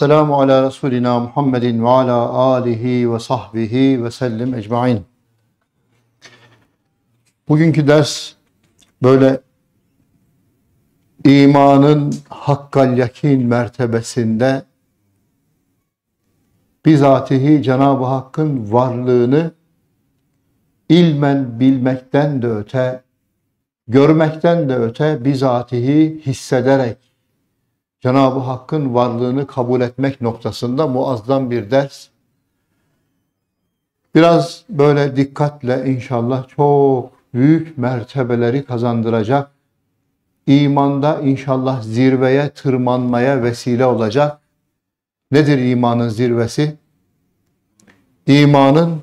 Selamu ala Resulina Muhammedin ve ala alihi ve sahbihi ve sellim ecmain. Bugünkü ders böyle imanın hakkal yakin mertebesinde bizatihi Cenab-ı Hakk'ın varlığını ilmen bilmekten de öte, görmekten de öte bizatihi hissederek Cenab-ı Hakk'ın varlığını kabul etmek noktasında muazzam bir ders. Biraz böyle dikkatle inşallah çok büyük mertebeleri kazandıracak, imanda inşallah zirveye tırmanmaya vesile olacak. Nedir imanın zirvesi? İmanın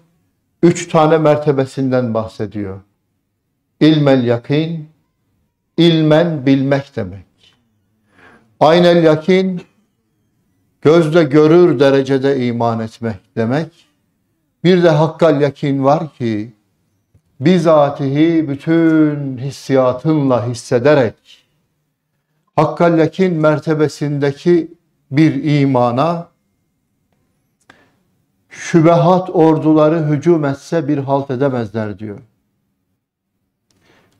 üç tane mertebesinden bahsediyor. İlmel yakin, ilmen bilmek demek. Aynel yakin gözle görür derecede iman etmek demek. Bir de hakkal yakin var ki bizatihi bütün hissiyatınla hissederek hakkal yakin mertebesindeki bir imana şübehat orduları hücum etse bir halt edemezler diyor.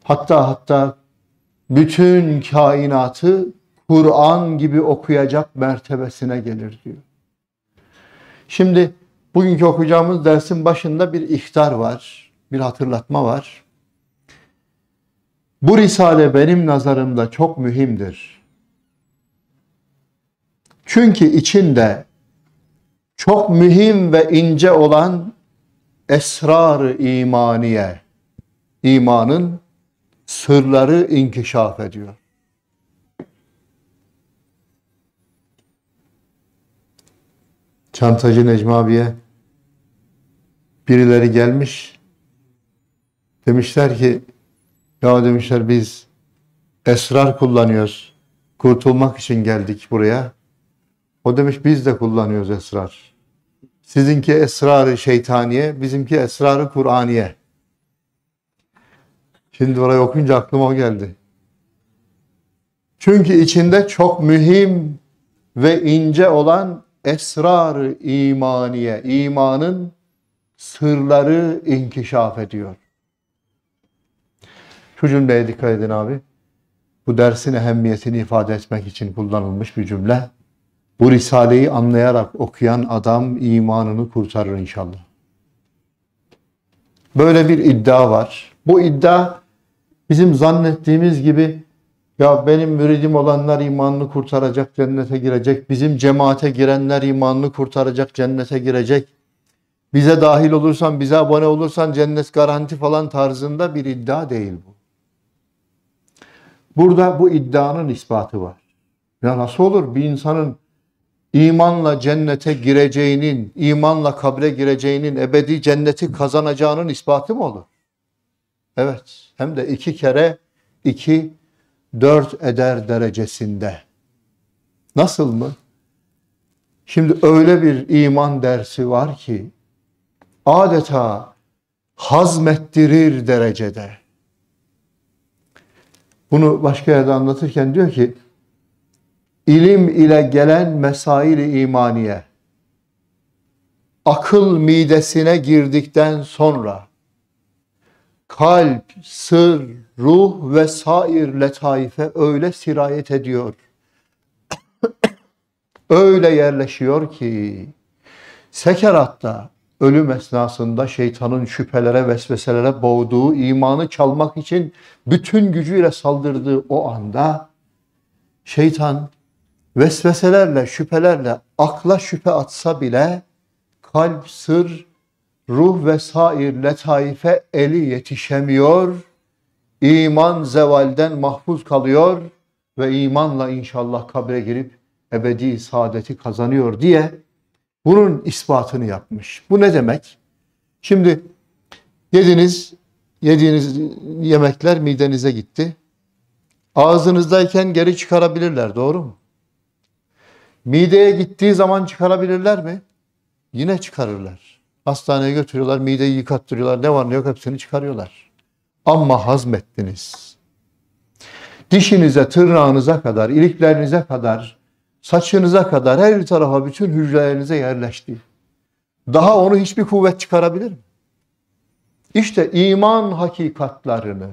Hatta hatta bütün kainatı Kur'an gibi okuyacak mertebesine gelir diyor. Şimdi bugünkü okuyacağımız dersin başında bir ihtar var, bir hatırlatma var. Bu risale benim nazarımda çok mühimdir. Çünkü içinde çok mühim ve ince olan esrar-ı imaniye, imanın sırları inkişaf ediyor. Çantacı Necmi abiye birileri gelmiş. Demişler ki ya demişler biz esrar kullanıyoruz. Kurtulmak için geldik buraya. O demiş biz de kullanıyoruz esrar. Sizinki esrarı şeytaniye, bizimki esrarı Kur'aniye. Şimdi orayı okuyunca aklıma o geldi. Çünkü içinde çok mühim ve ince olan esrarı imaniye, imanın sırları inkişaf ediyor. Şu cümleye dikkat edin abi. Bu dersin ehemmiyetini ifade etmek için kullanılmış bir cümle. Bu Risale'yi anlayarak okuyan adam imanını kurtarır inşallah. Böyle bir iddia var. Bu iddia bizim zannettiğimiz gibi ya benim müridim olanlar imanını kurtaracak, cennete girecek. Bizim cemaate girenler imanını kurtaracak, cennete girecek. Bize dahil olursan, bize abone olursan cennet garanti falan tarzında bir iddia değil bu. Burada bu iddianın ispatı var. Ya nasıl olur bir insanın imanla cennete gireceğinin, imanla kabre gireceğinin, ebedi cenneti kazanacağının ispatı mı olur? Evet, hem de iki kere iki dört eder derecesinde. Nasıl mı? Şimdi öyle bir iman dersi var ki adeta hazmettirir derecede. Bunu başka yerde anlatırken diyor ki ilim ile gelen mesail-i imaniye akıl midesine girdikten sonra kalp, sır, ruh ve sair letaife öyle sirayet ediyor. öyle yerleşiyor ki sekeratta ölüm esnasında şeytanın şüphelere, vesveselere boğduğu, imanı çalmak için bütün gücüyle saldırdığı o anda şeytan vesveselerle, şüphelerle akla şüphe atsa bile kalp, sır ruh ve sair letaife eli yetişemiyor. İman zevalden mahfuz kalıyor ve imanla inşallah kabre girip ebedi saadeti kazanıyor diye bunun ispatını yapmış. Bu ne demek? Şimdi yediniz, yediğiniz yemekler midenize gitti. Ağzınızdayken geri çıkarabilirler, doğru mu? Mideye gittiği zaman çıkarabilirler mi? Yine çıkarırlar. Hastaneye götürüyorlar, mideyi yıkattırıyorlar. Ne var ne yok hepsini çıkarıyorlar. Ama hazmettiniz. Dişinize, tırnağınıza kadar, iliklerinize kadar, saçınıza kadar her tarafa bütün hücrelerinize yerleşti. Daha onu hiçbir kuvvet çıkarabilir mi? İşte iman hakikatlarını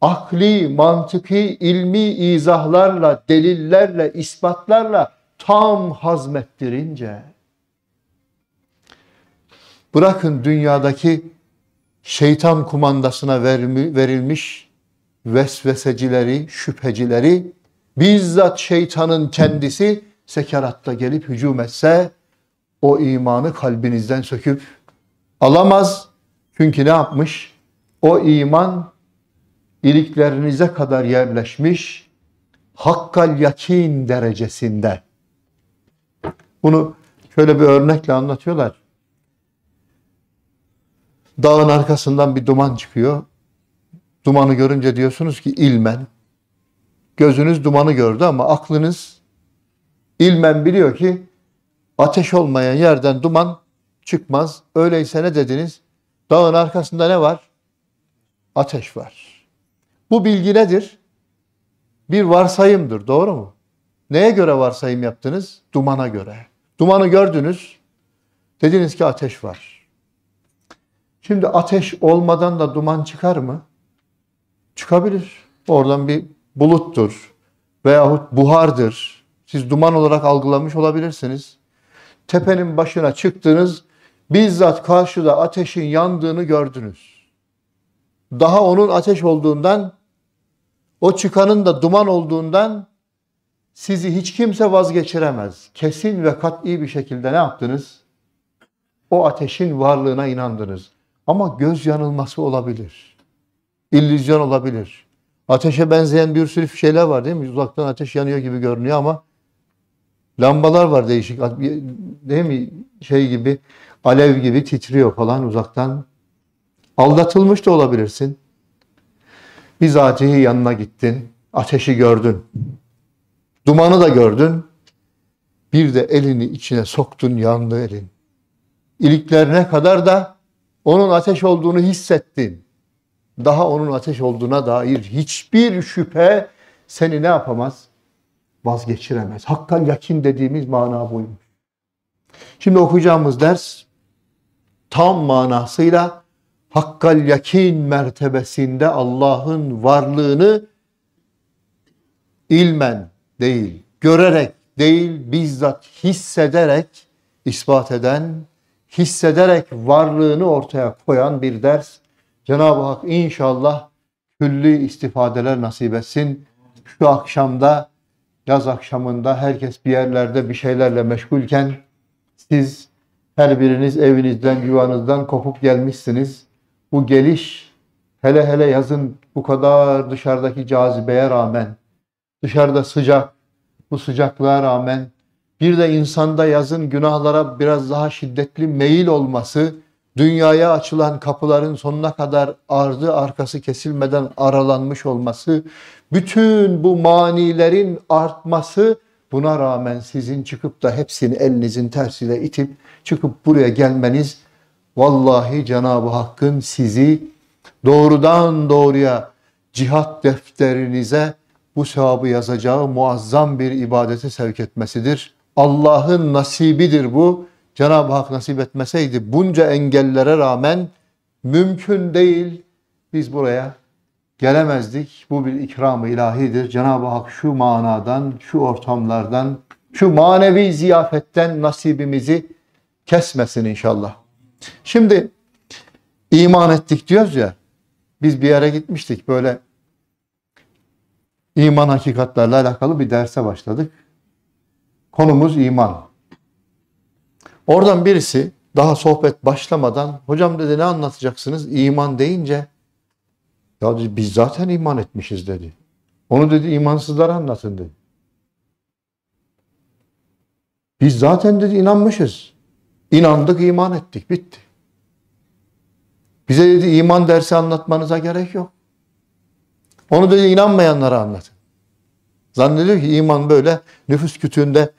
akli, mantıki, ilmi izahlarla, delillerle, ispatlarla tam hazmettirince Bırakın dünyadaki şeytan kumandasına verilmiş vesvesecileri, şüphecileri, bizzat şeytanın kendisi sekeratta gelip hücum etse o imanı kalbinizden söküp alamaz. Çünkü ne yapmış? O iman iliklerinize kadar yerleşmiş hakkal yakin derecesinde. Bunu şöyle bir örnekle anlatıyorlar. Dağın arkasından bir duman çıkıyor. Dumanı görünce diyorsunuz ki ilmen. Gözünüz dumanı gördü ama aklınız ilmen biliyor ki ateş olmayan yerden duman çıkmaz. Öyleyse ne dediniz? Dağın arkasında ne var? Ateş var. Bu bilgi nedir? Bir varsayımdır, doğru mu? Neye göre varsayım yaptınız? Dumana göre. Dumanı gördünüz, dediniz ki ateş var. Şimdi ateş olmadan da duman çıkar mı? Çıkabilir. Oradan bir buluttur veyahut buhardır. Siz duman olarak algılamış olabilirsiniz. Tepenin başına çıktınız, bizzat karşıda ateşin yandığını gördünüz. Daha onun ateş olduğundan, o çıkanın da duman olduğundan sizi hiç kimse vazgeçiremez. Kesin ve kat'i bir şekilde ne yaptınız? O ateşin varlığına inandınız. Ama göz yanılması olabilir. İllüzyon olabilir. Ateşe benzeyen bir sürü şeyler var değil mi? Uzaktan ateş yanıyor gibi görünüyor ama lambalar var değişik. Değil mi? Şey gibi, alev gibi titriyor falan uzaktan. Aldatılmış da olabilirsin. Bizatihi yanına gittin. Ateşi gördün. Dumanı da gördün. Bir de elini içine soktun yandı elin. İliklerine kadar da onun ateş olduğunu hissettin. Daha onun ateş olduğuna dair hiçbir şüphe seni ne yapamaz? Vazgeçiremez. Hakkan yakin dediğimiz mana buymuş. Şimdi okuyacağımız ders tam manasıyla hakkal yakin mertebesinde Allah'ın varlığını ilmen değil, görerek değil, bizzat hissederek ispat eden hissederek varlığını ortaya koyan bir ders. Cenab-ı Hak inşallah külli istifadeler nasip etsin. Şu akşamda, yaz akşamında herkes bir yerlerde bir şeylerle meşgulken siz her biriniz evinizden, yuvanızdan kopup gelmişsiniz. Bu geliş hele hele yazın bu kadar dışarıdaki cazibeye rağmen, dışarıda sıcak, bu sıcaklığa rağmen bir de insanda yazın günahlara biraz daha şiddetli meyil olması, dünyaya açılan kapıların sonuna kadar ardı arkası kesilmeden aralanmış olması, bütün bu manilerin artması buna rağmen sizin çıkıp da hepsini elinizin tersiyle itip çıkıp buraya gelmeniz vallahi Cenab-ı Hakk'ın sizi doğrudan doğruya cihat defterinize bu sevabı yazacağı muazzam bir ibadete sevk etmesidir. Allah'ın nasibidir bu. Cenab-ı Hak nasip etmeseydi bunca engellere rağmen mümkün değil. Biz buraya gelemezdik. Bu bir ikram-ı ilahidir. Cenab-ı Hak şu manadan, şu ortamlardan, şu manevi ziyafetten nasibimizi kesmesin inşallah. Şimdi iman ettik diyoruz ya. Biz bir yere gitmiştik böyle iman hakikatlerle alakalı bir derse başladık. Konumuz iman. Oradan birisi daha sohbet başlamadan hocam dedi ne anlatacaksınız iman deyince ya dedi, biz zaten iman etmişiz dedi. Onu dedi imansızlara anlatın dedi. Biz zaten dedi inanmışız. İnandık, iman ettik, bitti. Bize dedi iman dersi anlatmanıza gerek yok. Onu dedi inanmayanlara anlatın. Zannediyor ki iman böyle nüfus kütüğünde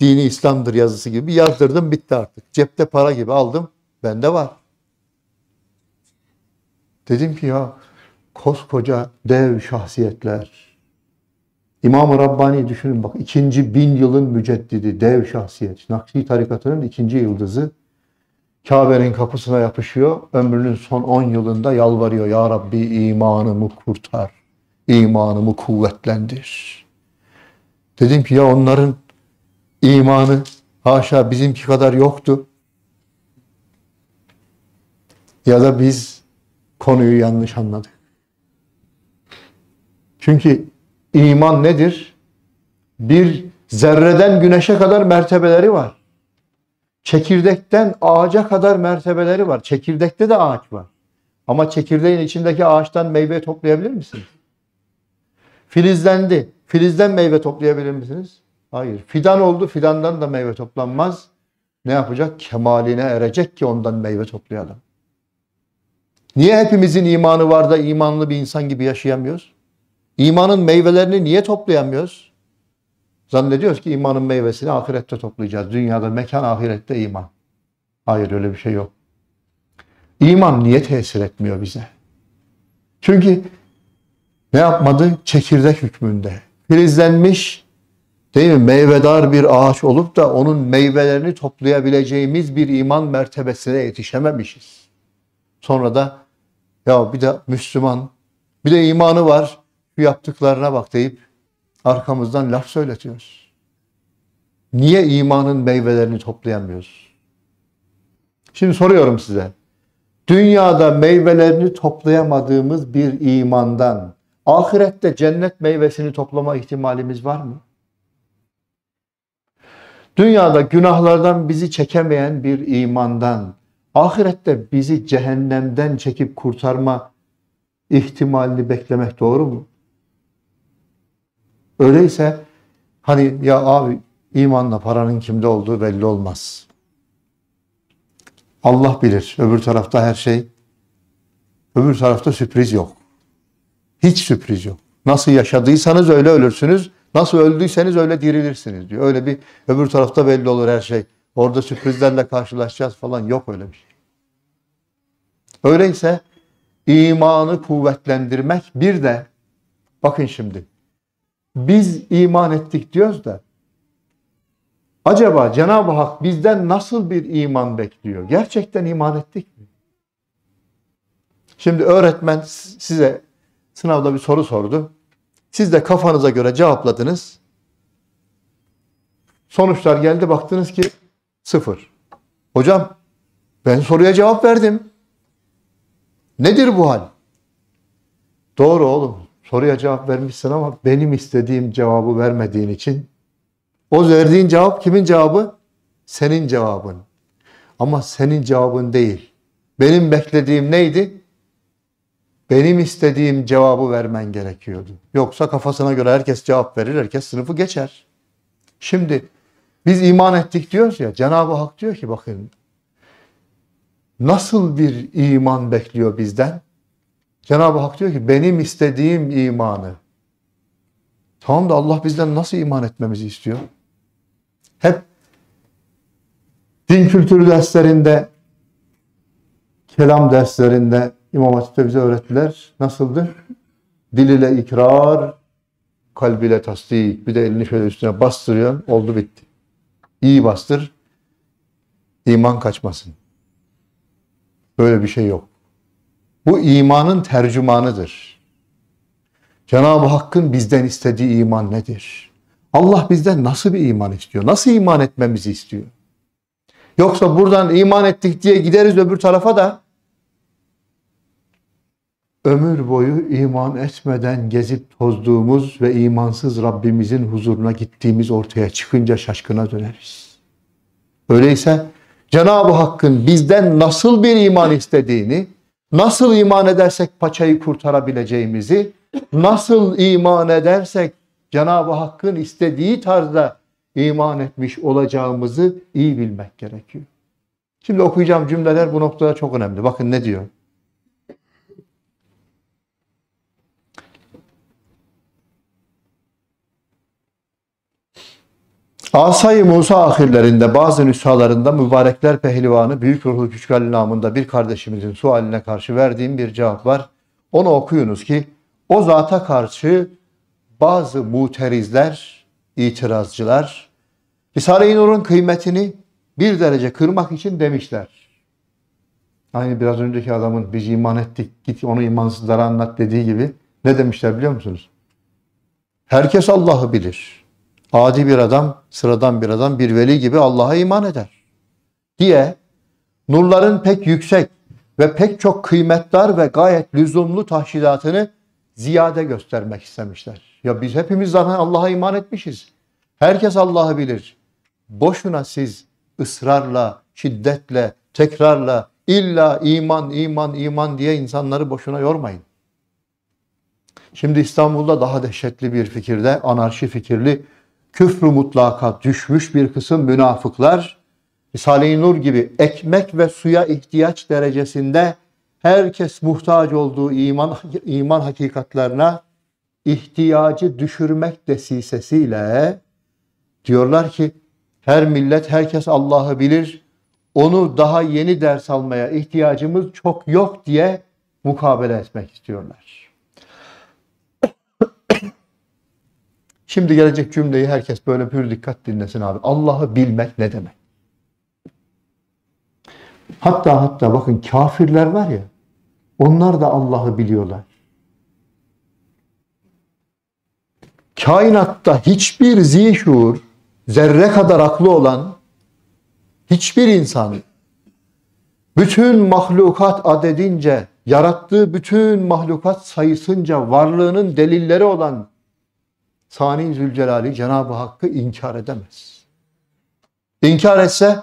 dini İslam'dır yazısı gibi yazdırdım bitti artık. Cepte para gibi aldım. Bende var. Dedim ki ya koskoca dev şahsiyetler İmam-ı Rabbani düşünün bak ikinci bin yılın müceddidi dev şahsiyet. Nakşi tarikatının ikinci yıldızı Kabe'nin kapısına yapışıyor. Ömrünün son 10 yılında yalvarıyor. Ya Rabbi imanımı kurtar. İmanımı kuvvetlendir. Dedim ki ya onların imanı haşa bizimki kadar yoktu. Ya da biz konuyu yanlış anladık. Çünkü iman nedir? Bir zerreden güneşe kadar mertebeleri var. Çekirdekten ağaca kadar mertebeleri var. Çekirdekte de ağaç var. Ama çekirdeğin içindeki ağaçtan meyve toplayabilir misiniz? Filizlendi. Filizden meyve toplayabilir misiniz? Hayır. Fidan oldu. Fidandan da meyve toplanmaz. Ne yapacak? Kemaline erecek ki ondan meyve toplayalım. Niye hepimizin imanı var da imanlı bir insan gibi yaşayamıyoruz? İmanın meyvelerini niye toplayamıyoruz? Zannediyoruz ki imanın meyvesini ahirette toplayacağız. Dünyada mekan, ahirette iman. Hayır öyle bir şey yok. İman niye tesir etmiyor bize? Çünkü ne yapmadı? Çekirdek hükmünde. Filizlenmiş Değil mi? Meyvedar bir ağaç olup da onun meyvelerini toplayabileceğimiz bir iman mertebesine yetişememişiz. Sonra da ya bir de Müslüman, bir de imanı var, şu yaptıklarına bak deyip arkamızdan laf söyletiyoruz. Niye imanın meyvelerini toplayamıyoruz? Şimdi soruyorum size. Dünyada meyvelerini toplayamadığımız bir imandan ahirette cennet meyvesini toplama ihtimalimiz var mı? Dünyada günahlardan bizi çekemeyen bir imandan, ahirette bizi cehennemden çekip kurtarma ihtimalini beklemek doğru mu? Öyleyse hani ya abi imanla paranın kimde olduğu belli olmaz. Allah bilir. Öbür tarafta her şey. Öbür tarafta sürpriz yok. Hiç sürpriz yok. Nasıl yaşadıysanız öyle ölürsünüz. Nasıl öldüyseniz öyle dirilirsiniz diyor. Öyle bir öbür tarafta belli olur her şey. Orada sürprizlerle karşılaşacağız falan yok öyle bir şey. Öyleyse imanı kuvvetlendirmek bir de bakın şimdi biz iman ettik diyoruz da acaba Cenab-ı Hak bizden nasıl bir iman bekliyor? Gerçekten iman ettik mi? Şimdi öğretmen size sınavda bir soru sordu. Siz de kafanıza göre cevapladınız. Sonuçlar geldi baktınız ki sıfır. Hocam ben soruya cevap verdim. Nedir bu hal? Doğru oğlum soruya cevap vermişsin ama benim istediğim cevabı vermediğin için o verdiğin cevap kimin cevabı? Senin cevabın. Ama senin cevabın değil. Benim beklediğim neydi? benim istediğim cevabı vermen gerekiyordu. Yoksa kafasına göre herkes cevap verir, herkes sınıfı geçer. Şimdi biz iman ettik diyoruz ya, Cenab-ı Hak diyor ki bakın nasıl bir iman bekliyor bizden? Cenab-ı Hak diyor ki benim istediğim imanı. Tamam da Allah bizden nasıl iman etmemizi istiyor? Hep din kültürü derslerinde, kelam derslerinde, İmam Hatip'te bize öğrettiler. Nasıldı? Dil ile ikrar, kalb ile tasdik. Bir de elini şöyle üstüne bastırıyorsun. Oldu bitti. İyi bastır. İman kaçmasın. Böyle bir şey yok. Bu imanın tercümanıdır. Cenab-ı Hakk'ın bizden istediği iman nedir? Allah bizden nasıl bir iman istiyor? Nasıl iman etmemizi istiyor? Yoksa buradan iman ettik diye gideriz öbür tarafa da ömür boyu iman etmeden gezip tozduğumuz ve imansız Rabbimizin huzuruna gittiğimiz ortaya çıkınca şaşkına döneriz. Öyleyse Cenab-ı Hakk'ın bizden nasıl bir iman istediğini, nasıl iman edersek paçayı kurtarabileceğimizi, nasıl iman edersek Cenab-ı Hakk'ın istediği tarzda iman etmiş olacağımızı iyi bilmek gerekiyor. Şimdi okuyacağım cümleler bu noktada çok önemli. Bakın ne diyor? asay Musa ahirlerinde bazı nüshalarında mübarekler pehlivanı Büyük Ruhlu Küçükel namında bir kardeşimizin sualine karşı verdiğim bir cevap var. Onu okuyunuz ki o zata karşı bazı muterizler, itirazcılar Risale-i Nur'un kıymetini bir derece kırmak için demişler. Aynı biraz önceki adamın biz iman ettik git onu imansızlara anlat dediği gibi ne demişler biliyor musunuz? Herkes Allah'ı bilir adi bir adam, sıradan bir adam, bir veli gibi Allah'a iman eder diye nurların pek yüksek ve pek çok kıymetdar ve gayet lüzumlu tahşidatını ziyade göstermek istemişler. Ya biz hepimiz zaten Allah'a iman etmişiz. Herkes Allah'ı bilir. Boşuna siz ısrarla, şiddetle, tekrarla illa iman, iman, iman diye insanları boşuna yormayın. Şimdi İstanbul'da daha dehşetli bir fikirde, anarşi fikirli küfrü mutlaka düşmüş bir kısım münafıklar Risale-i Nur gibi ekmek ve suya ihtiyaç derecesinde herkes muhtaç olduğu iman iman hakikatlerine ihtiyacı düşürmek desisesiyle diyorlar ki her millet herkes Allah'ı bilir. Onu daha yeni ders almaya ihtiyacımız çok yok diye mukabele etmek istiyorlar. Şimdi gelecek cümleyi herkes böyle pür dikkat dinlesin abi. Allah'ı bilmek ne demek? Hatta hatta bakın kafirler var ya, onlar da Allah'ı biliyorlar. Kainatta hiçbir zihur, zerre kadar aklı olan hiçbir insan, bütün mahlukat adedince, yarattığı bütün mahlukat sayısınca varlığının delilleri olan Sani Zülcelal'i Cenab-ı Hakk'ı inkar edemez. İnkar etse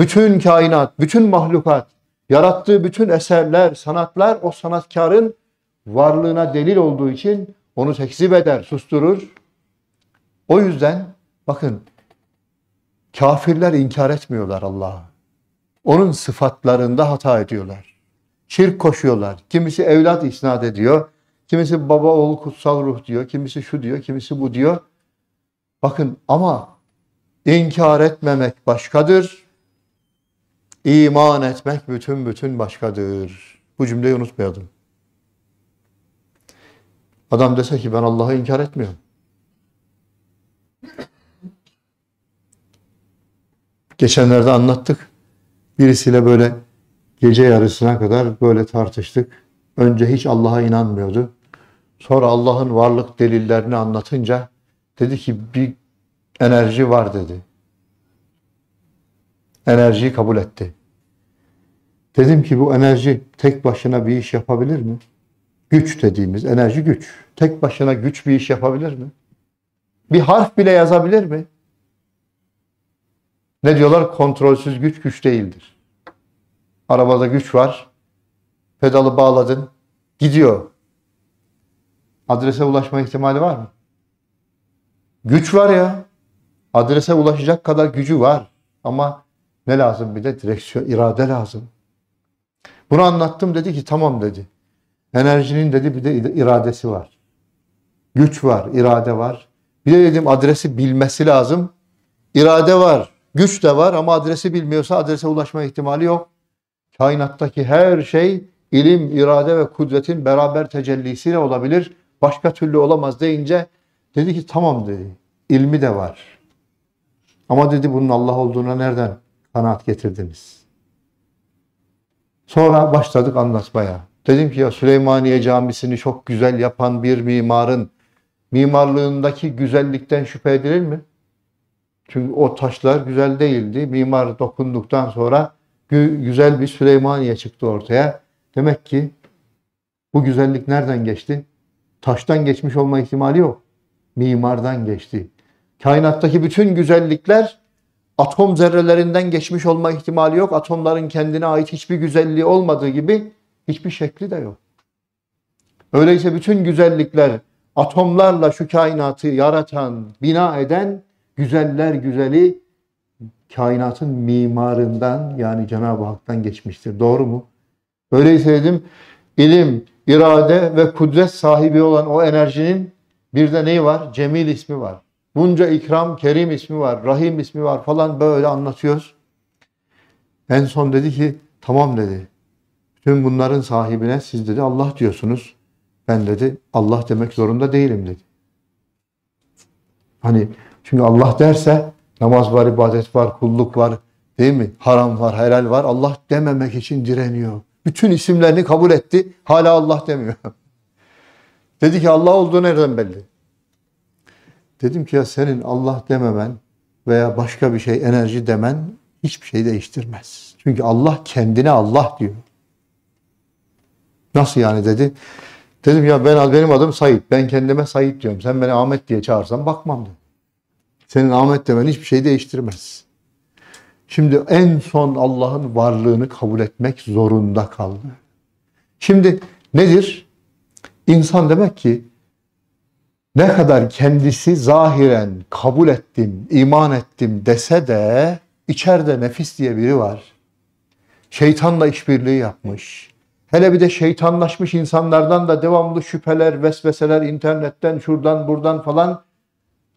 bütün kainat, bütün mahlukat, yarattığı bütün eserler, sanatlar o sanatkarın varlığına delil olduğu için onu tekzip eder, susturur. O yüzden bakın kafirler inkar etmiyorlar Allah'ı. Onun sıfatlarında hata ediyorlar. Şirk koşuyorlar. Kimisi evlat isnat ediyor. Kimisi baba, oğul, kutsal ruh diyor. Kimisi şu diyor, kimisi bu diyor. Bakın ama inkar etmemek başkadır. İman etmek bütün bütün başkadır. Bu cümleyi unutmayalım. Adam dese ki ben Allah'ı inkar etmiyorum. Geçenlerde anlattık. Birisiyle böyle gece yarısına kadar böyle tartıştık. Önce hiç Allah'a inanmıyordu. Sonra Allah'ın varlık delillerini anlatınca dedi ki bir enerji var dedi. Enerjiyi kabul etti. Dedim ki bu enerji tek başına bir iş yapabilir mi? Güç dediğimiz enerji güç. Tek başına güç bir iş yapabilir mi? Bir harf bile yazabilir mi? Ne diyorlar? Kontrolsüz güç güç değildir. Arabada güç var. Pedalı bağladın. Gidiyor adrese ulaşma ihtimali var mı? Güç var ya. Adrese ulaşacak kadar gücü var. Ama ne lazım bir de? Direksiyon, irade lazım. Bunu anlattım dedi ki tamam dedi. Enerjinin dedi bir de iradesi var. Güç var, irade var. Bir de dedim adresi bilmesi lazım. İrade var, güç de var ama adresi bilmiyorsa adrese ulaşma ihtimali yok. Kainattaki her şey ilim, irade ve kudretin beraber tecellisiyle olabilir başka türlü olamaz deyince dedi ki tamam dedi. İlmi de var. Ama dedi bunun Allah olduğuna nereden kanaat getirdiniz? Sonra başladık anlatmaya. Dedim ki ya Süleymaniye Camisi'ni çok güzel yapan bir mimarın mimarlığındaki güzellikten şüphe edilir mi? Çünkü o taşlar güzel değildi. Mimar dokunduktan sonra gü güzel bir Süleymaniye çıktı ortaya. Demek ki bu güzellik nereden geçti? Taştan geçmiş olma ihtimali yok. Mimardan geçti. Kainattaki bütün güzellikler atom zerrelerinden geçmiş olma ihtimali yok. Atomların kendine ait hiçbir güzelliği olmadığı gibi hiçbir şekli de yok. Öyleyse bütün güzellikler atomlarla şu kainatı yaratan, bina eden güzeller güzeli kainatın mimarından yani Cenab-ı Hak'tan geçmiştir. Doğru mu? Öyleyse dedim ilim irade ve kudret sahibi olan o enerjinin bir de neyi var? Cemil ismi var. Bunca ikram, kerim ismi var, rahim ismi var falan böyle anlatıyoruz. En son dedi ki tamam dedi. Tüm bunların sahibine siz dedi Allah diyorsunuz. Ben dedi Allah demek zorunda değilim dedi. Hani çünkü Allah derse namaz var, ibadet var, kulluk var değil mi? Haram var, helal var. Allah dememek için direniyor. Bütün isimlerini kabul etti. Hala Allah demiyor. Dedi ki Allah olduğu nereden belli? Dedim ki ya senin Allah dememen veya başka bir şey enerji demen hiçbir şey değiştirmez. Çünkü Allah kendine Allah diyor. Nasıl yani dedi. Dedim ya ben benim adım Sait. Ben kendime Sait diyorum. Sen beni Ahmet diye çağırsan bakmam dedi. Senin Ahmet demen hiçbir şey değiştirmez. Şimdi en son Allah'ın varlığını kabul etmek zorunda kaldı. Şimdi nedir? İnsan demek ki ne kadar kendisi zahiren kabul ettim, iman ettim dese de içeride nefis diye biri var. Şeytanla işbirliği yapmış. Hele bir de şeytanlaşmış insanlardan da devamlı şüpheler, vesveseler internetten, şuradan, buradan falan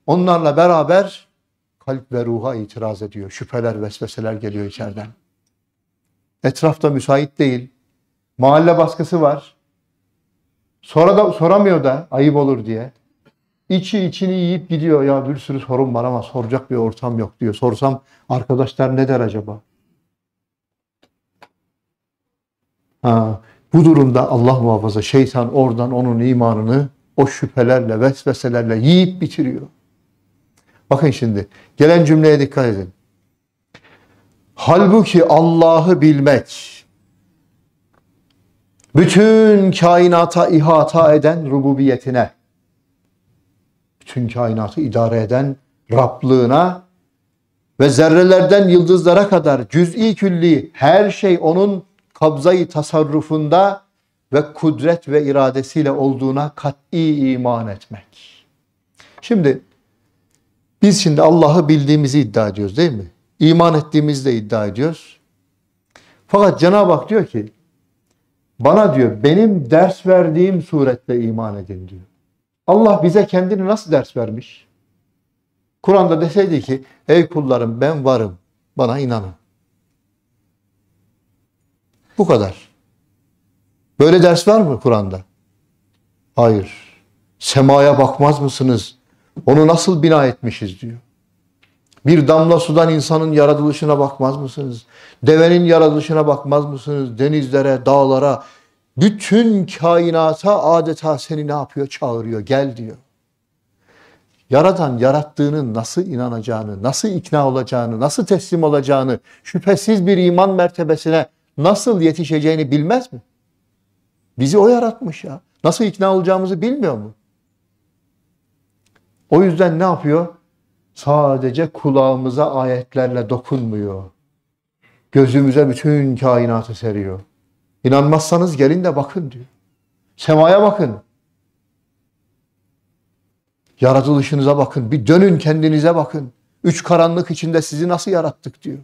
onlarla beraber kalp ve ruha itiraz ediyor. Şüpheler, vesveseler geliyor içeriden. Etrafta müsait değil. Mahalle baskısı var. Sonra da soramıyor da ayıp olur diye. İçi içini yiyip gidiyor. Ya bir sürü sorun var ama soracak bir ortam yok diyor. Sorsam arkadaşlar ne der acaba? Ha, bu durumda Allah muhafaza şeytan oradan onun imanını o şüphelerle, vesveselerle yiyip bitiriyor. Bakın şimdi gelen cümleye dikkat edin. Halbuki Allah'ı bilmek, bütün kainata ihata eden rububiyetine, bütün kainatı idare eden Rablığına ve zerrelerden yıldızlara kadar cüz'i külli her şey onun kabzayı tasarrufunda ve kudret ve iradesiyle olduğuna kat'i iman etmek. Şimdi biz şimdi Allah'ı bildiğimizi iddia ediyoruz değil mi? İman ettiğimizi de iddia ediyoruz. Fakat Cenab-ı Hak diyor ki bana diyor benim ders verdiğim surette iman edin diyor. Allah bize kendini nasıl ders vermiş? Kur'an'da deseydi ki ey kullarım ben varım bana inanın. Bu kadar. Böyle ders var mı Kur'an'da? Hayır. Semaya bakmaz mısınız? Onu nasıl bina etmişiz diyor. Bir damla sudan insanın yaratılışına bakmaz mısınız? Devenin yaratılışına bakmaz mısınız? Denizlere, dağlara, bütün kainata adeta seni ne yapıyor? Çağırıyor, gel diyor. Yaradan yarattığının nasıl inanacağını, nasıl ikna olacağını, nasıl teslim olacağını, şüphesiz bir iman mertebesine nasıl yetişeceğini bilmez mi? Bizi o yaratmış ya. Nasıl ikna olacağımızı bilmiyor mu? O yüzden ne yapıyor? Sadece kulağımıza ayetlerle dokunmuyor. Gözümüze bütün kainatı seriyor. İnanmazsanız gelin de bakın diyor. Semaya bakın. Yaratılışınıza bakın. Bir dönün kendinize bakın. Üç karanlık içinde sizi nasıl yarattık diyor.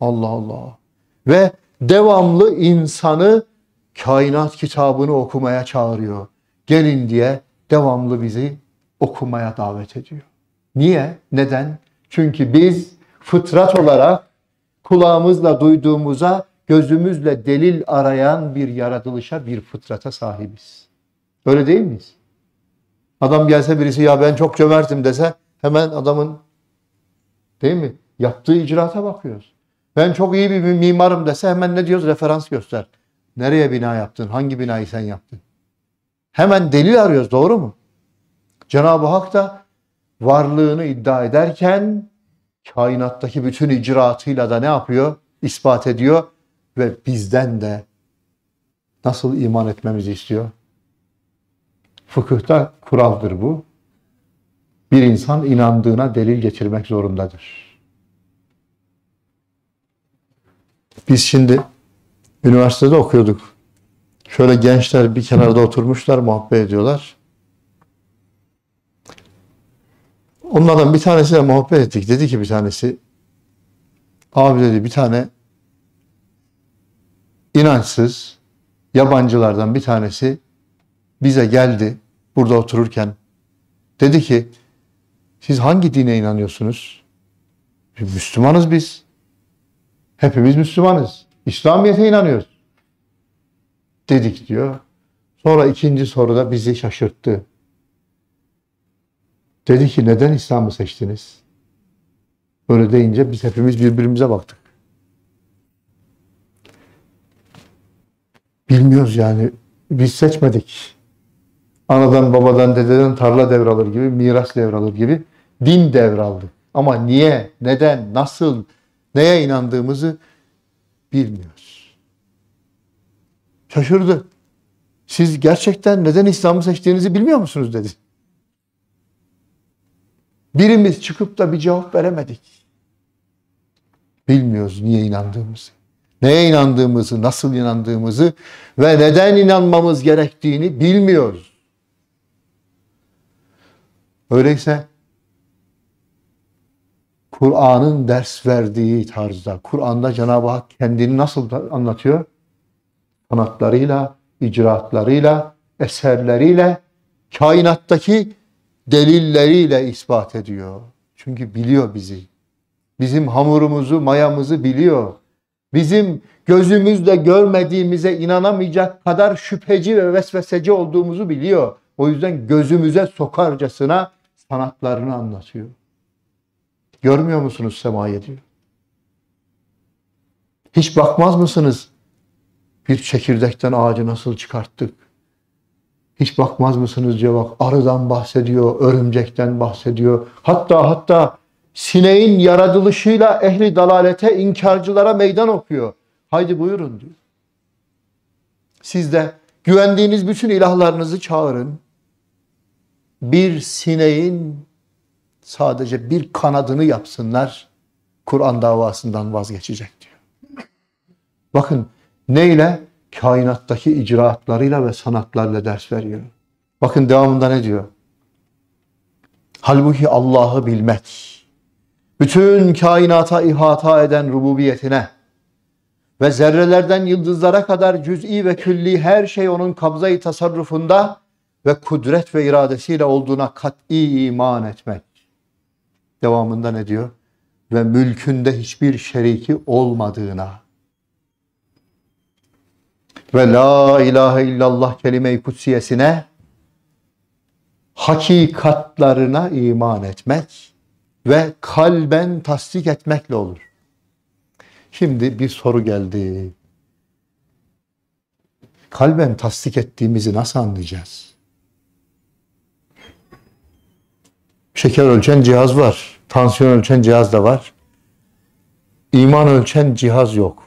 Allah Allah. Ve devamlı insanı kainat kitabını okumaya çağırıyor. Gelin diye devamlı bizi okumaya davet ediyor. Niye? Neden? Çünkü biz fıtrat olarak kulağımızla duyduğumuza, gözümüzle delil arayan bir yaratılışa, bir fıtrata sahibiz. Öyle değil miyiz? Adam gelse birisi ya ben çok cömertim dese hemen adamın değil mi? Yaptığı icraata bakıyoruz. Ben çok iyi bir mimarım dese hemen ne diyoruz? Referans göster. Nereye bina yaptın? Hangi binayı sen yaptın? Hemen delil arıyoruz doğru mu? Cenab-ı Hak da varlığını iddia ederken kainattaki bütün icraatıyla da ne yapıyor? İspat ediyor ve bizden de nasıl iman etmemizi istiyor? Fıkıhta kuraldır bu. Bir insan inandığına delil getirmek zorundadır. Biz şimdi üniversitede okuyorduk. Şöyle gençler bir kenarda oturmuşlar, muhabbet ediyorlar. Onlardan bir tanesiyle muhabbet ettik. Dedi ki bir tanesi, abi dedi bir tane inançsız yabancılardan bir tanesi bize geldi burada otururken. Dedi ki, siz hangi dine inanıyorsunuz? Müslümanız biz. Hepimiz Müslümanız. İslamiyet'e inanıyoruz. Dedik diyor. Sonra ikinci soruda bizi şaşırttı. Dedi ki neden İslam'ı seçtiniz? Böyle deyince biz hepimiz birbirimize baktık. Bilmiyoruz yani. Biz seçmedik. Anadan, babadan, dededen tarla devralır gibi, miras devralır gibi din devraldı. Ama niye, neden, nasıl, neye inandığımızı bilmiyoruz. Şaşırdı. Siz gerçekten neden İslam'ı seçtiğinizi bilmiyor musunuz dedi. Birimiz çıkıp da bir cevap veremedik. Bilmiyoruz niye inandığımızı. Neye inandığımızı, nasıl inandığımızı ve neden inanmamız gerektiğini bilmiyoruz. Öyleyse Kur'an'ın ders verdiği tarzda, Kur'an'da Cenab-ı Hak kendini nasıl anlatıyor? kanatlarıyla, icraatlarıyla, eserleriyle, kainattaki delilleriyle ispat ediyor. Çünkü biliyor bizi. Bizim hamurumuzu, mayamızı biliyor. Bizim gözümüzle görmediğimize inanamayacak kadar şüpheci ve vesveseci olduğumuzu biliyor. O yüzden gözümüze sokarcasına sanatlarını anlatıyor. Görmüyor musunuz semaya diyor. Hiç bakmaz mısınız? Bir çekirdekten ağacı nasıl çıkarttık? Hiç bakmaz mısınız cevap? arıdan bahsediyor, örümcekten bahsediyor. Hatta hatta sineğin yaratılışıyla ehli dalalete, inkarcılara meydan okuyor. Haydi buyurun diyor. Siz de güvendiğiniz bütün ilahlarınızı çağırın. Bir sineğin sadece bir kanadını yapsınlar. Kur'an davasından vazgeçecek diyor. Bakın neyle? kainattaki icraatlarıyla ve sanatlarla ders veriyor. Bakın devamında ne diyor? Halbuki Allah'ı bilmek, bütün kainata ihata eden rububiyetine ve zerrelerden yıldızlara kadar cüz'i ve külli her şey onun kabzayı tasarrufunda ve kudret ve iradesiyle olduğuna kat'i iman etmek. Devamında ne diyor? Ve mülkünde hiçbir şeriki olmadığına ve la ilahe illallah kelime-i kutsiyesine hakikatlarına iman etmek ve kalben tasdik etmekle olur. Şimdi bir soru geldi. Kalben tasdik ettiğimizi nasıl anlayacağız? Şeker ölçen cihaz var. Tansiyon ölçen cihaz da var. İman ölçen cihaz yok.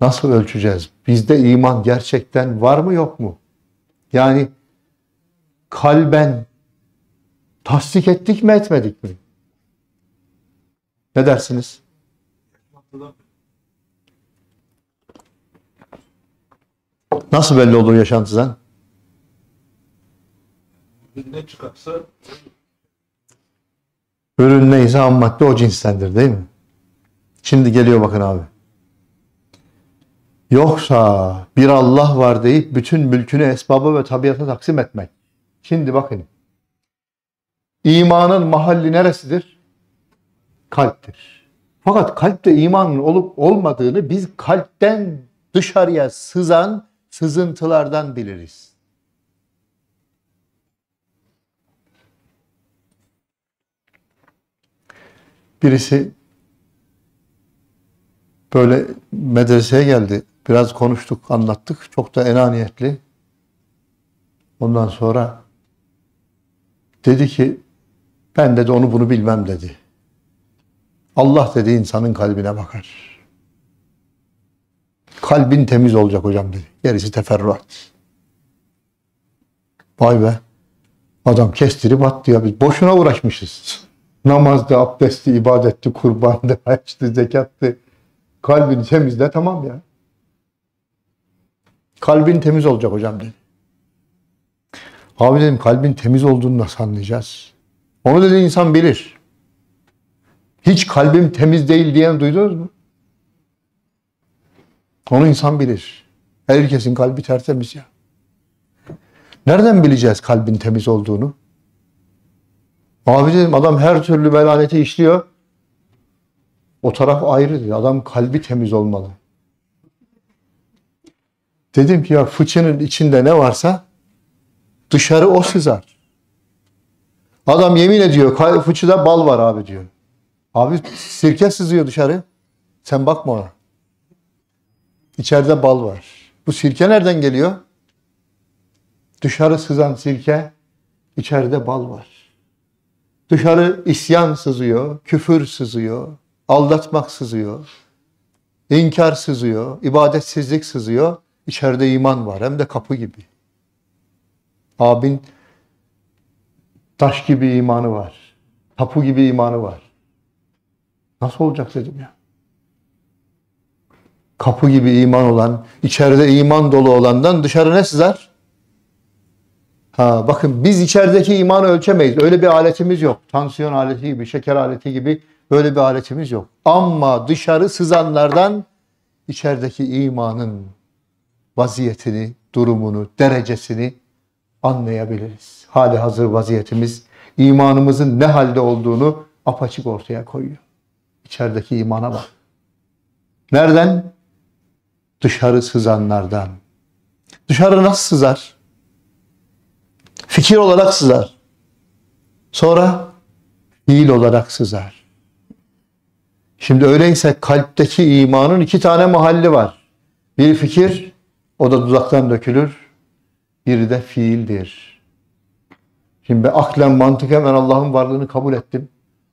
Nasıl ölçeceğiz? Bizde iman gerçekten var mı yok mu? Yani kalben tasdik ettik mi etmedik mi? Ne dersiniz? Nasıl belli olur yaşantıdan? Ne çıkarsa Ürün neyse ham madde o cinstendir değil mi? Şimdi geliyor bakın abi. Yoksa bir Allah var deyip bütün mülkünü esbaba ve tabiata taksim etmek. Şimdi bakın. İmanın mahalli neresidir? Kalptir. Fakat kalpte imanın olup olmadığını biz kalpten dışarıya sızan sızıntılardan biliriz. Birisi böyle medreseye geldi Biraz konuştuk, anlattık. Çok da enaniyetli. Ondan sonra dedi ki ben dedi onu bunu bilmem dedi. Allah dedi insanın kalbine bakar. Kalbin temiz olacak hocam dedi. Gerisi teferruat. Vay be. Adam kestirip attı ya biz boşuna uğraşmışız. Namazdı, abdesti, ibadetti, kurbandı, haçtı, zekattı. Kalbini temizle tamam ya. Kalbin temiz olacak hocam dedi. Abi dedim kalbin temiz olduğunu nasıl anlayacağız? Onu dedi insan bilir. Hiç kalbim temiz değil diyen duydunuz mu? Onu insan bilir. Herkesin kalbi tertemiz ya. Nereden bileceğiz kalbin temiz olduğunu? Abi dedim adam her türlü belaneti işliyor. O taraf ayrı dedi. Adam kalbi temiz olmalı. Dedim ki ya fıçının içinde ne varsa dışarı o sızar. Adam yemin ediyor fıçıda bal var abi diyor. Abi sirke sızıyor dışarı. Sen bakma ona. İçeride bal var. Bu sirke nereden geliyor? Dışarı sızan sirke, içeride bal var. Dışarı isyan sızıyor, küfür sızıyor, aldatmak sızıyor, inkar sızıyor, ibadetsizlik sızıyor. İçeride iman var hem de kapı gibi. Abin taş gibi imanı var. Tapu gibi imanı var. Nasıl olacak dedim ya. Kapı gibi iman olan, içeride iman dolu olandan dışarı ne sızar? Ha, bakın biz içerideki imanı ölçemeyiz. Öyle bir aletimiz yok. Tansiyon aleti gibi, şeker aleti gibi böyle bir aletimiz yok. Ama dışarı sızanlardan içerideki imanın vaziyetini, durumunu, derecesini anlayabiliriz. Hali hazır vaziyetimiz imanımızın ne halde olduğunu apaçık ortaya koyuyor. İçerideki imana bak. Nereden? Dışarı sızanlardan. Dışarı nasıl sızar? Fikir olarak sızar. Sonra fiil olarak sızar. Şimdi öyleyse kalpteki imanın iki tane mahalli var. Bir fikir, o da dudaktan dökülür. Biri de fiildir. Şimdi ben aklen mantık ben Allah'ın varlığını kabul ettim.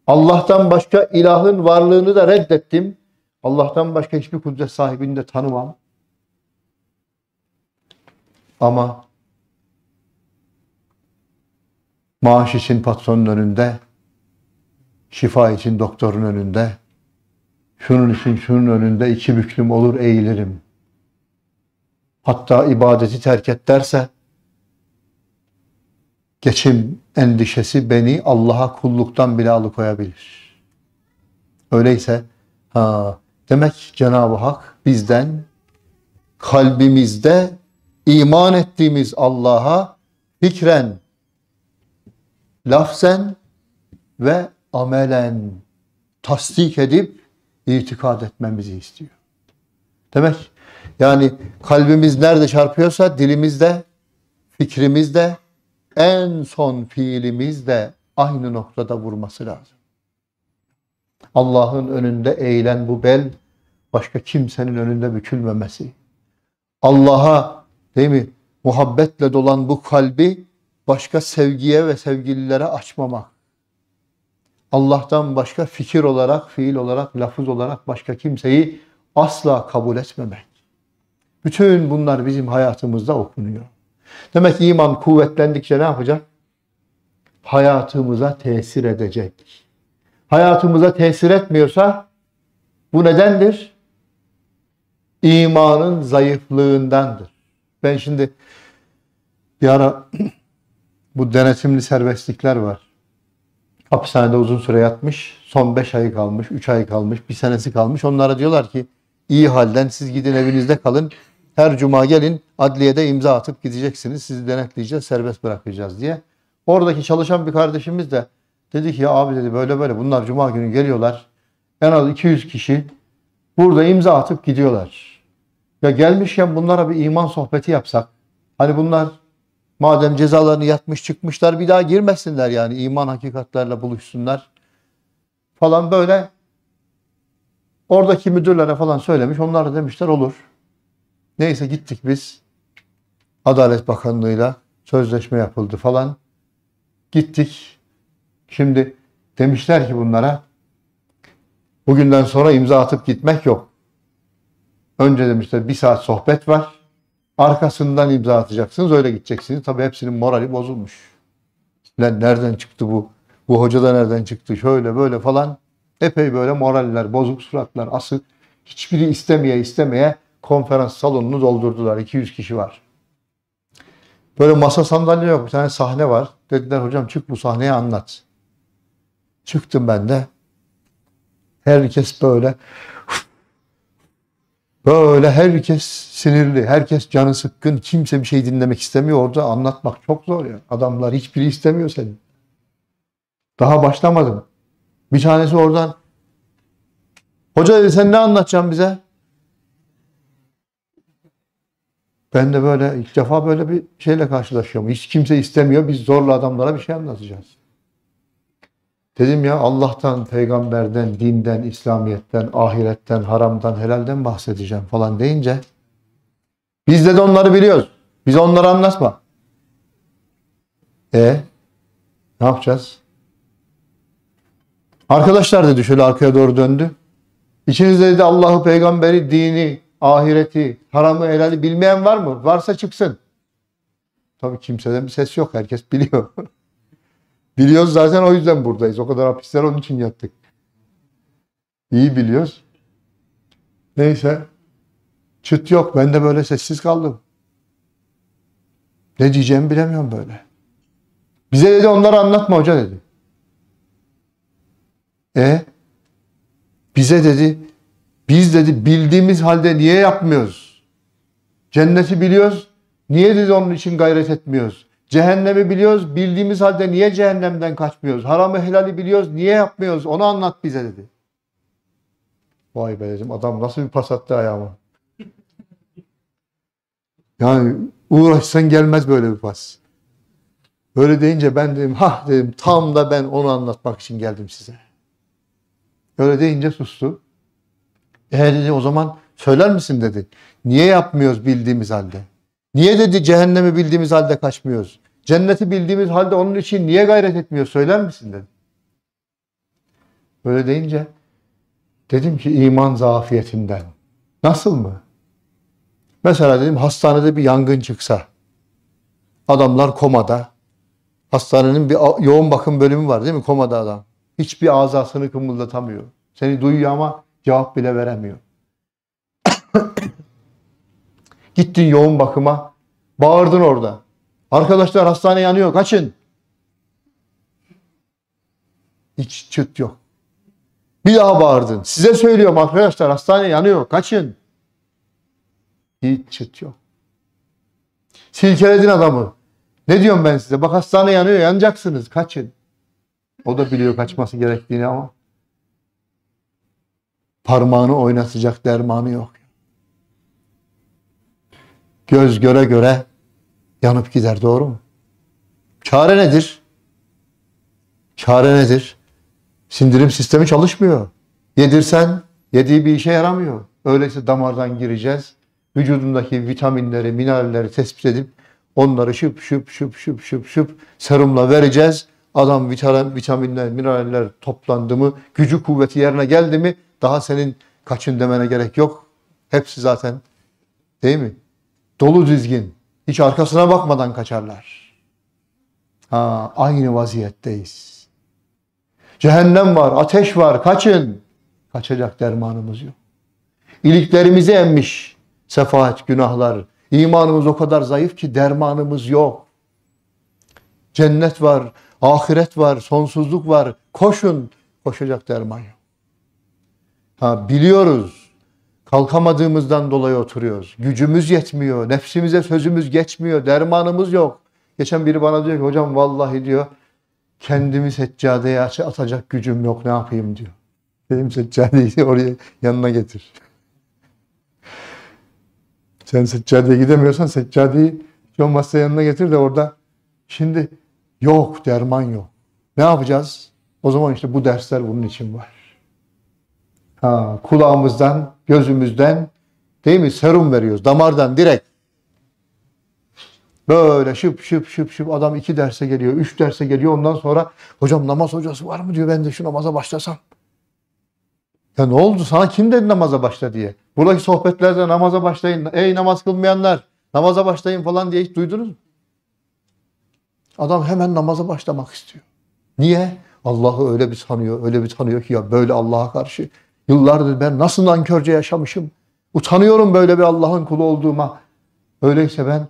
Allah'tan başka ilahın varlığını da reddettim. Allah'tan başka hiçbir kudret sahibini de tanımam. Ama maaş için patronun önünde, şifa için doktorun önünde, şunun için şunun önünde iki büklüm olur eğilirim hatta ibadeti terk et derse geçim endişesi beni Allah'a kulluktan bile alıkoyabilir. Öyleyse ha, demek Cenab-ı Hak bizden kalbimizde iman ettiğimiz Allah'a fikren, lafzen ve amelen tasdik edip itikad etmemizi istiyor. Demek yani kalbimiz nerede çarpıyorsa dilimizde, fikrimizde, en son fiilimizde aynı noktada vurması lazım. Allah'ın önünde eğilen bu bel başka kimsenin önünde bükülmemesi. Allah'a değil mi muhabbetle dolan bu kalbi başka sevgiye ve sevgililere açmamak. Allah'tan başka fikir olarak, fiil olarak, lafız olarak başka kimseyi asla kabul etmemek. Bütün bunlar bizim hayatımızda okunuyor. Demek ki iman kuvvetlendikçe ne yapacak? Hayatımıza tesir edecek. Hayatımıza tesir etmiyorsa bu nedendir? İmanın zayıflığındandır. Ben şimdi bir ara bu denetimli serbestlikler var. Hapishanede uzun süre yatmış, son beş ay kalmış, üç ay kalmış, bir senesi kalmış. Onlara diyorlar ki iyi halden siz gidin evinizde kalın. Her cuma gelin adliyede imza atıp gideceksiniz. Sizi denetleyeceğiz, serbest bırakacağız diye. Oradaki çalışan bir kardeşimiz de dedi ki ya abi dedi böyle böyle bunlar cuma günü geliyorlar. En az 200 kişi burada imza atıp gidiyorlar. Ya gelmişken bunlara bir iman sohbeti yapsak. Hani bunlar madem cezalarını yatmış çıkmışlar bir daha girmesinler yani iman hakikatlerle buluşsunlar falan böyle oradaki müdürlere falan söylemiş. Onlar da demişler olur. Neyse gittik biz. Adalet Bakanlığı'yla sözleşme yapıldı falan. Gittik. Şimdi demişler ki bunlara bugünden sonra imza atıp gitmek yok. Önce demişler bir saat sohbet var. Arkasından imza atacaksınız öyle gideceksiniz. Tabi hepsinin morali bozulmuş. Lan nereden çıktı bu? Bu hoca da nereden çıktı? Şöyle böyle falan. Epey böyle moraller, bozuk suratlar, asıl hiçbiri istemeye istemeye konferans salonunu doldurdular. 200 kişi var. Böyle masa sandalye yok. Bir tane sahne var. Dediler hocam çık bu sahneye anlat. Çıktım ben de. Herkes böyle böyle herkes sinirli, herkes canı sıkkın, kimse bir şey dinlemek istemiyor. Orada anlatmak çok zor ya. Adamlar hiçbiri istemiyor seni. Daha başlamadım. Bir tanesi oradan Hoca dedi sen ne anlatacaksın bize? Ben de böyle ilk defa böyle bir şeyle karşılaşıyorum. Hiç kimse istemiyor. Biz zorla adamlara bir şey anlatacağız. Dedim ya Allah'tan, peygamberden, dinden, İslamiyet'ten, ahiretten, haramdan, helalden bahsedeceğim falan deyince biz de onları biliyoruz. Biz onları anlatma. E ne yapacağız? Arkadaşlar dedi şöyle arkaya doğru döndü. İçinizde dedi Allah'ı, peygamberi, dini, ahireti, haramı, helali bilmeyen var mı? Varsa çıksın. Tabii kimseden bir ses yok. Herkes biliyor. biliyoruz zaten o yüzden buradayız. O kadar hapisler onun için yattık. İyi biliyoruz. Neyse. Çıt yok. Ben de böyle sessiz kaldım. Ne diyeceğimi bilemiyorum böyle. Bize dedi onları anlatma hoca dedi. E bize dedi biz dedi bildiğimiz halde niye yapmıyoruz? Cenneti biliyoruz. Niye dedi onun için gayret etmiyoruz? Cehennemi biliyoruz. Bildiğimiz halde niye cehennemden kaçmıyoruz? Haramı helali biliyoruz. Niye yapmıyoruz? Onu anlat bize dedi. Vay be dedim adam nasıl bir pas attı ayağıma. Yani uğraşsan gelmez böyle bir pas. Böyle deyince ben dedim ha dedim tam da ben onu anlatmak için geldim size. Öyle deyince sustu. E dedi o zaman söyler misin dedi. Niye yapmıyoruz bildiğimiz halde? Niye dedi cehennemi bildiğimiz halde kaçmıyoruz? Cenneti bildiğimiz halde onun için niye gayret etmiyor söyler misin dedi. Böyle deyince dedim ki iman zafiyetinden. Nasıl mı? Mesela dedim hastanede bir yangın çıksa. Adamlar komada. Hastanenin bir yoğun bakım bölümü var değil mi? Komada adam. Hiçbir ağzasını kımıldatamıyor. Seni duyuyor ama Cevap bile veremiyor. Gittin yoğun bakıma. Bağırdın orada. Arkadaşlar hastane yanıyor kaçın. Hiç çıt yok. Bir daha bağırdın. Size söylüyorum arkadaşlar hastane yanıyor kaçın. Hiç çıt yok. Silkeledin adamı. Ne diyorum ben size? Bak hastane yanıyor yanacaksınız kaçın. O da biliyor kaçması gerektiğini ama Parmağını oynatacak dermanı yok. Göz göre göre yanıp gider doğru mu? Çare nedir? Çare nedir? Sindirim sistemi çalışmıyor. Yedirsen yediği bir işe yaramıyor. Öyleyse damardan gireceğiz. Vücudundaki vitaminleri, mineralleri tespit edip onları şıp şıp şıp şıp şıp şıp serumla vereceğiz. Adam vitamin, vitaminler, mineraller toplandı mı, gücü kuvveti yerine geldi mi daha senin kaçın demene gerek yok. Hepsi zaten değil mi? Dolu dizgin. Hiç arkasına bakmadan kaçarlar. Ha, aynı vaziyetteyiz. Cehennem var, ateş var, kaçın. Kaçacak dermanımız yok. İliklerimizi emmiş Sefaat, günahlar. İmanımız o kadar zayıf ki dermanımız yok. Cennet var, ahiret var, sonsuzluk var. Koşun, koşacak derman yok. Ha, biliyoruz. Kalkamadığımızdan dolayı oturuyoruz. Gücümüz yetmiyor. Nefsimize sözümüz geçmiyor. Dermanımız yok. Geçen biri bana diyor ki hocam vallahi diyor kendimi seccadeye atacak gücüm yok ne yapayım diyor. Dedim seccadeyi oraya yanına getir. Sen seccadeye gidemiyorsan seccadeyi hiç olmazsa yanına getir de orada. Şimdi yok derman yok. Ne yapacağız? O zaman işte bu dersler bunun için var. Ha, kulağımızdan, gözümüzden değil mi? Serum veriyoruz. Damardan direkt. Böyle şıp şıp şıp şıp adam iki derse geliyor, üç derse geliyor. Ondan sonra hocam namaz hocası var mı diyor ben de şu namaza başlasam. Ya ne oldu sana kim dedi namaza başla diye. Buradaki sohbetlerde namaza başlayın, ey namaz kılmayanlar namaza başlayın falan diye hiç duydunuz mu? Adam hemen namaza başlamak istiyor. Niye? Allah'ı öyle bir tanıyor, öyle bir tanıyor ki ya böyle Allah'a karşı Yıllardır ben nasıl nankörce yaşamışım. Utanıyorum böyle bir Allah'ın kulu olduğuma. Öyleyse ben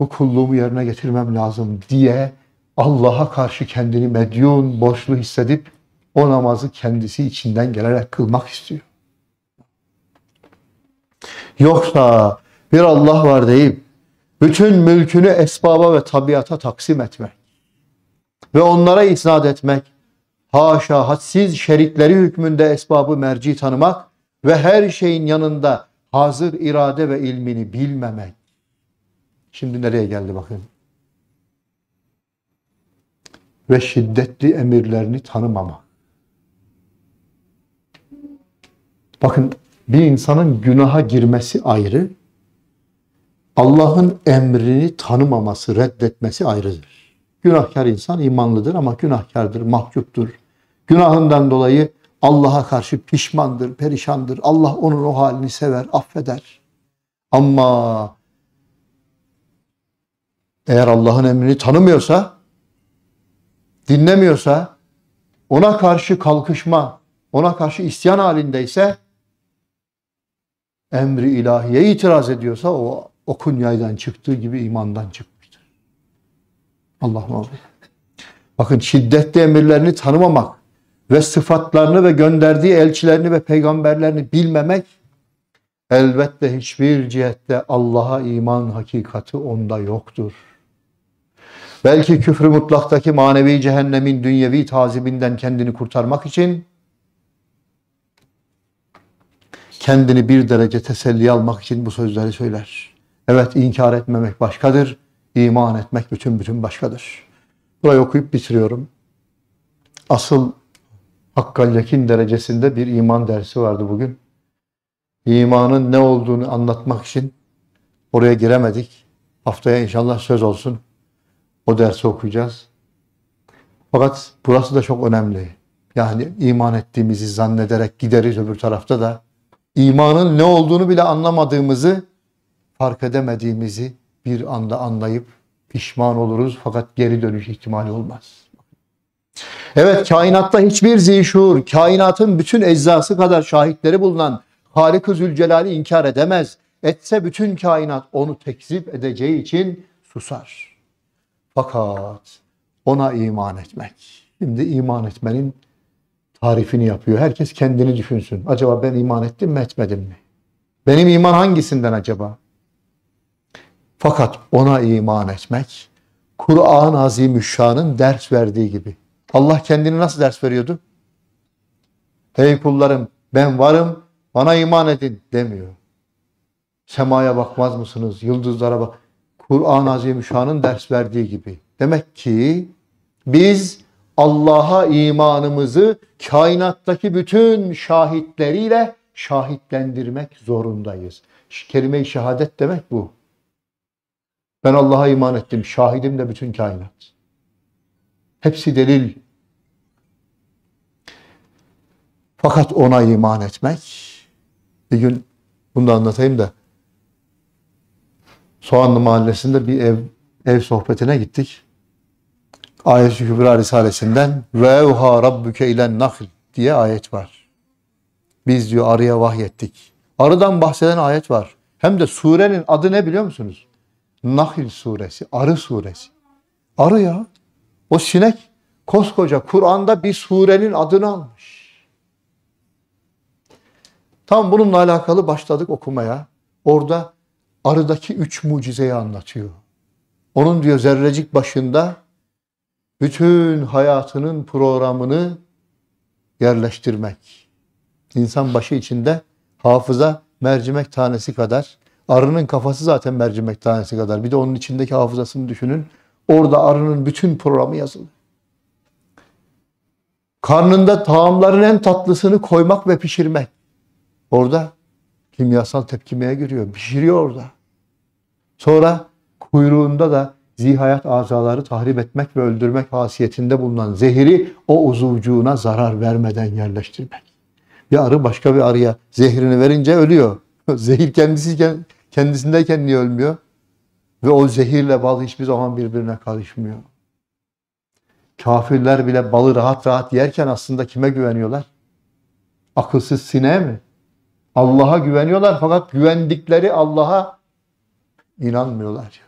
bu kulluğumu yerine getirmem lazım diye Allah'a karşı kendini medyun, borçlu hissedip o namazı kendisi içinden gelerek kılmak istiyor. Yoksa bir Allah var deyip bütün mülkünü esbaba ve tabiata taksim etmek ve onlara isnat etmek haşa hadsiz şerikleri hükmünde esbabı merci tanımak ve her şeyin yanında hazır irade ve ilmini bilmemek. Şimdi nereye geldi bakın. Ve şiddetli emirlerini tanımama. Bakın bir insanın günaha girmesi ayrı, Allah'ın emrini tanımaması, reddetmesi ayrıdır. Günahkar insan imanlıdır ama günahkardır, mahcuptur. Günahından dolayı Allah'a karşı pişmandır, perişandır. Allah onun o halini sever, affeder. Ama eğer Allah'ın emrini tanımıyorsa, dinlemiyorsa, ona karşı kalkışma, ona karşı isyan halindeyse, emri ilahiye itiraz ediyorsa o okun yaydan çıktığı gibi imandan çıktı. Allah muhafaza. Bakın şiddetli emirlerini tanımamak ve sıfatlarını ve gönderdiği elçilerini ve peygamberlerini bilmemek elbette hiçbir cihette Allah'a iman hakikati onda yoktur. Belki küfrü mutlaktaki manevi cehennemin dünyevi tazibinden kendini kurtarmak için kendini bir derece teselli almak için bu sözleri söyler. Evet inkar etmemek başkadır iman etmek bütün bütün başkadır. Burayı okuyup bitiriyorum. Asıl hakkal yakin derecesinde bir iman dersi vardı bugün. İmanın ne olduğunu anlatmak için oraya giremedik. Haftaya inşallah söz olsun. O dersi okuyacağız. Fakat burası da çok önemli. Yani iman ettiğimizi zannederek gideriz öbür tarafta da. İmanın ne olduğunu bile anlamadığımızı, fark edemediğimizi bir anda anlayıp pişman oluruz fakat geri dönüş ihtimali olmaz. Evet kainatta hiçbir zişur, kainatın bütün eczası kadar şahitleri bulunan halik Zülcelal'i inkar edemez. Etse bütün kainat onu tekzip edeceği için susar. Fakat ona iman etmek. Şimdi iman etmenin tarifini yapıyor. Herkes kendini düşünsün. Acaba ben iman ettim mi etmedim mi? Benim iman hangisinden acaba? Fakat ona iman etmek, Kur'an-ı Azimüşşan'ın ders verdiği gibi. Allah kendini nasıl ders veriyordu? Ey kullarım ben varım bana iman edin demiyor. Semaya bakmaz mısınız? Yıldızlara bak. Kur'an-ı Azimüşşan'ın ders verdiği gibi. Demek ki biz Allah'a imanımızı kainattaki bütün şahitleriyle şahitlendirmek zorundayız. Kelime-i şehadet demek bu. Ben Allah'a iman ettim. Şahidim de bütün kainat. Hepsi delil. Fakat ona iman etmek bir gün bunu da anlatayım da Soğanlı Mahallesi'nde bir ev ev sohbetine gittik. Ayet-i Kübra Risalesinden Revha Rabbüke ilen nahl diye ayet var. Biz diyor arıya vahyettik. Arıdan bahseden ayet var. Hem de surenin adı ne biliyor musunuz? Nahil suresi, arı suresi. Arı ya. O sinek koskoca Kur'an'da bir surenin adını almış. Tam bununla alakalı başladık okumaya. Orada arıdaki üç mucizeyi anlatıyor. Onun diyor zerrecik başında bütün hayatının programını yerleştirmek. İnsan başı içinde hafıza mercimek tanesi kadar Arının kafası zaten mercimek tanesi kadar. Bir de onun içindeki hafızasını düşünün. Orada arının bütün programı yazılı. Karnında tahamların en tatlısını koymak ve pişirmek. Orada kimyasal tepkimeye giriyor. Pişiriyor orada. Sonra kuyruğunda da zihayat azaları tahrip etmek ve öldürmek hasiyetinde bulunan zehri o uzuvcuğuna zarar vermeden yerleştirmek. Bir arı başka bir arıya zehrini verince ölüyor. Zehir kendisi Kendisindeyken niye ölmüyor? Ve o zehirle bal hiçbir zaman birbirine karışmıyor. Kafirler bile balı rahat rahat yerken aslında kime güveniyorlar? Akılsız sine mi? Allah'a güveniyorlar fakat güvendikleri Allah'a inanmıyorlar.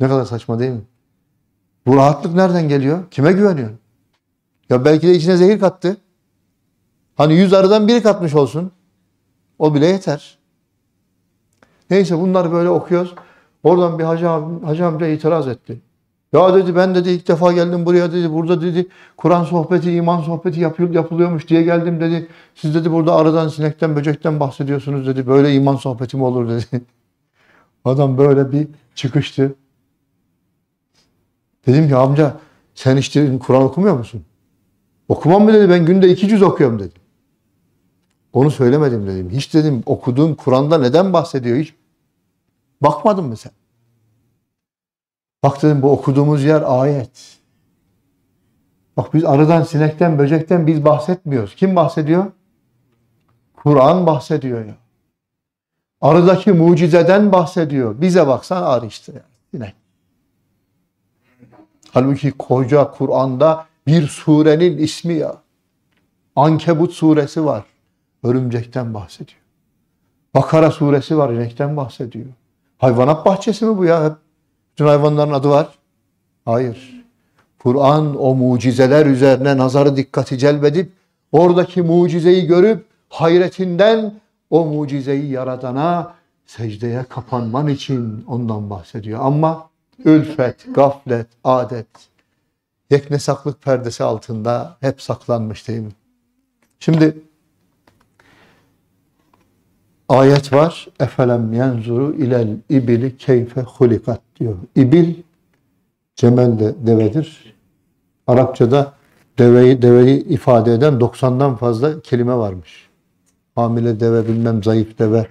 Ne kadar saçma değil mi? Bu rahatlık nereden geliyor? Kime güveniyor? Ya belki de içine zehir kattı. Hani yüz arıdan biri katmış olsun. O bile yeter. Neyse bunlar böyle okuyoruz. Oradan bir hacı, am hacı amca itiraz etti. Ya dedi ben dedi ilk defa geldim buraya dedi. Burada dedi Kur'an sohbeti, iman sohbeti yapıyor, yapılıyormuş diye geldim dedi. Siz dedi burada aradan sinekten, böcekten bahsediyorsunuz dedi. Böyle iman sohbeti mi olur dedi. Adam böyle bir çıkıştı. Dedim ki amca sen işte Kur'an okumuyor musun? Okumam mı dedi ben günde iki cüz okuyorum dedi. Onu söylemedim dedim. Hiç dedim okuduğun Kur'an'da neden bahsediyor hiç Bakmadın mı sen? Bak dedim bu okuduğumuz yer ayet. Bak biz arıdan, sinekten, böcekten biz bahsetmiyoruz. Kim bahsediyor? Kur'an bahsediyor ya. Arıdaki mucizeden bahsediyor. Bize baksan arı işte. Yani. Sinek. Halbuki koca Kur'an'da bir surenin ismi ya. Ankebut suresi var. Örümcekten bahsediyor. Bakara suresi var. inekten bahsediyor. Hayvanat bahçesi mi bu ya? Bütün hayvanların adı var. Hayır. Kur'an o mucizeler üzerine nazarı dikkati celbedip oradaki mucizeyi görüp hayretinden o mucizeyi yaradana secdeye kapanman için ondan bahsediyor. Ama ülfet, gaflet, adet, yeknesaklık perdesi altında hep saklanmış değil mi? Şimdi ayet var. Efelem yenzuru ilel ibili keyfe hulikat diyor. İbil cemel de devedir. Arapçada deveyi, deveyi ifade eden 90'dan fazla kelime varmış. Hamile deve bilmem zayıf deve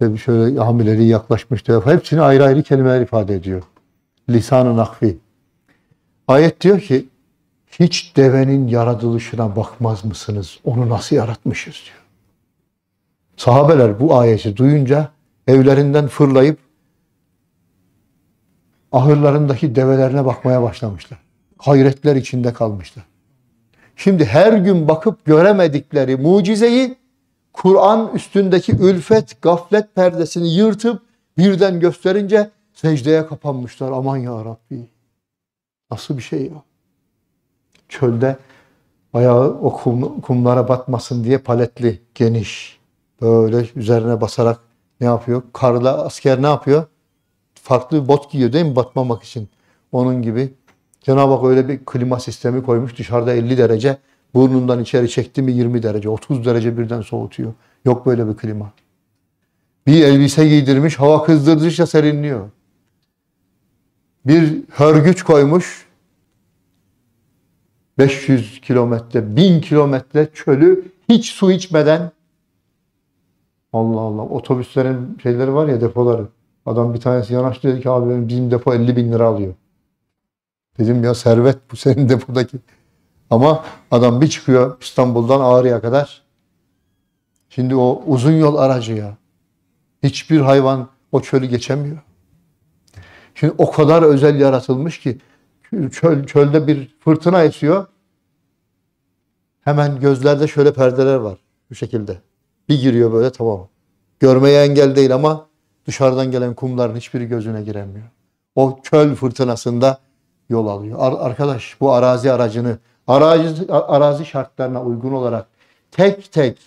işte şöyle hamileliği yaklaşmış deve hepsini ayrı ayrı kelimeler ifade ediyor. Lisan-ı nakfi. Ayet diyor ki hiç devenin yaratılışına bakmaz mısınız? Onu nasıl yaratmışız diyor. Sahabeler bu ayeti duyunca evlerinden fırlayıp ahırlarındaki develerine bakmaya başlamışlar. Hayretler içinde kalmışlar. Şimdi her gün bakıp göremedikleri mucizeyi Kur'an üstündeki ülfet, gaflet perdesini yırtıp birden gösterince secdeye kapanmışlar. Aman ya Rabbi. Nasıl bir şey ya? Çölde ayağı o kum, kumlara batmasın diye paletli, geniş öyle üzerine basarak ne yapıyor? Karla asker ne yapıyor? Farklı bir bot giyiyor değil mi batmamak için? Onun gibi. Cenab-ı Hak öyle bir klima sistemi koymuş dışarıda 50 derece. Burnundan içeri çekti mi 20 derece, 30 derece birden soğutuyor. Yok böyle bir klima. Bir elbise giydirmiş, hava kızdırdıkça serinliyor. Bir hörgüç koymuş, 500 kilometre, 1000 kilometre çölü hiç su içmeden Allah Allah. Otobüslerin şeyleri var ya depoları. Adam bir tanesi yanaştı dedi ki abi bizim depo 50 bin lira alıyor. Dedim ya servet bu senin depodaki. Ama adam bir çıkıyor İstanbul'dan Ağrı'ya kadar. Şimdi o uzun yol aracı ya. Hiçbir hayvan o çölü geçemiyor. Şimdi o kadar özel yaratılmış ki çöl, çölde bir fırtına esiyor. Hemen gözlerde şöyle perdeler var. Bu şekilde. Bir giriyor böyle tamam. Görmeye engel değil ama dışarıdan gelen kumların hiçbiri gözüne giremiyor. O çöl fırtınasında yol alıyor. Ar arkadaş bu arazi aracını arazi, arazi şartlarına uygun olarak tek tek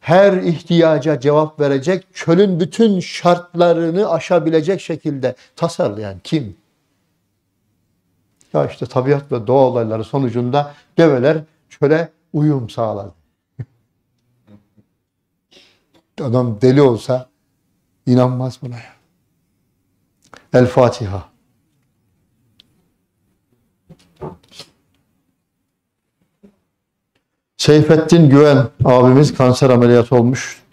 her ihtiyaca cevap verecek, çölün bütün şartlarını aşabilecek şekilde tasarlayan kim? Ya işte tabiat ve doğa olayları sonucunda develer çöle uyum sağladı. Adam deli olsa inanmaz buna ya. El Fatiha. Seyfettin Güven abimiz kanser ameliyatı olmuş.